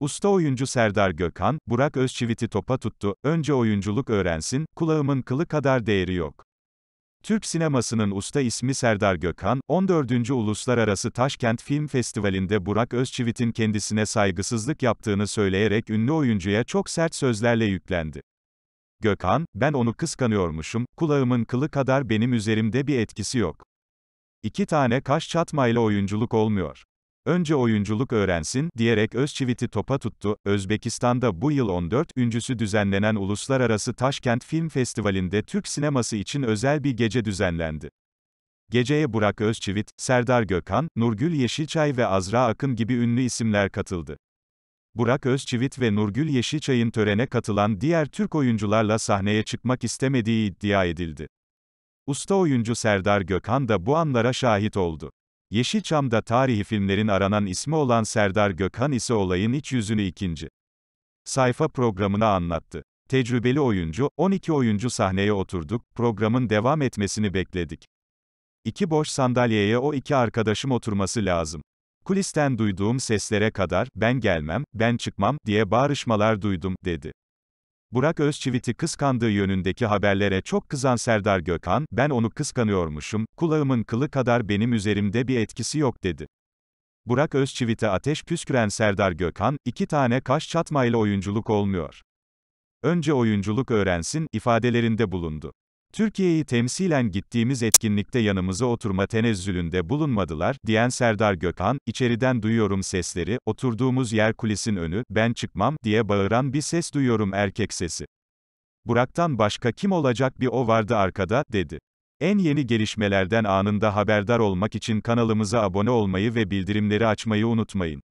Usta oyuncu Serdar Gökhan, Burak Özçivit'i topa tuttu, önce oyunculuk öğrensin, kulağımın kılı kadar değeri yok. Türk sinemasının usta ismi Serdar Gökhan, 14. Uluslararası Taşkent Film Festivali'nde Burak Özçivit'in kendisine saygısızlık yaptığını söyleyerek ünlü oyuncuya çok sert sözlerle yüklendi. Gökhan, ben onu kıskanıyormuşum, kulağımın kılı kadar benim üzerimde bir etkisi yok. İki tane kaş çatmayla oyunculuk olmuyor. Önce oyunculuk öğrensin, diyerek Özçivit'i topa tuttu. Özbekistan'da bu yıl 14. üncüsü düzenlenen Uluslararası Taşkent Film Festivali'nde Türk sineması için özel bir gece düzenlendi. Geceye Burak Özçivit, Serdar Gökhan, Nurgül Yeşilçay ve Azra Akın gibi ünlü isimler katıldı. Burak Özçivit ve Nurgül Yeşilçay'ın törene katılan diğer Türk oyuncularla sahneye çıkmak istemediği iddia edildi. Usta oyuncu Serdar Gökhan da bu anlara şahit oldu. Yeşilçam'da tarihi filmlerin aranan ismi olan Serdar Gökhan ise olayın iç yüzünü ikinci sayfa programına anlattı. Tecrübeli oyuncu, 12 oyuncu sahneye oturduk, programın devam etmesini bekledik. İki boş sandalyeye o iki arkadaşım oturması lazım. Kulisten duyduğum seslere kadar, ben gelmem, ben çıkmam, diye bağrışmalar duydum, dedi. Burak Özçivit'i kıskandığı yönündeki haberlere çok kızan Serdar Gökhan, ben onu kıskanıyormuşum, kulağımın kılı kadar benim üzerimde bir etkisi yok dedi. Burak Özçivit'e ateş püsküren Serdar Gökhan, iki tane kaş çatmayla oyunculuk olmuyor. Önce oyunculuk öğrensin, ifadelerinde bulundu. Türkiye'yi temsilen gittiğimiz etkinlikte yanımıza oturma tenezzülünde bulunmadılar, diyen Serdar Gökhan, içeriden duyuyorum sesleri, oturduğumuz yer kulisin önü, ben çıkmam, diye bağıran bir ses duyuyorum erkek sesi. Burak'tan başka kim olacak bir o vardı arkada, dedi. En yeni gelişmelerden anında haberdar olmak için kanalımıza abone olmayı ve bildirimleri açmayı unutmayın.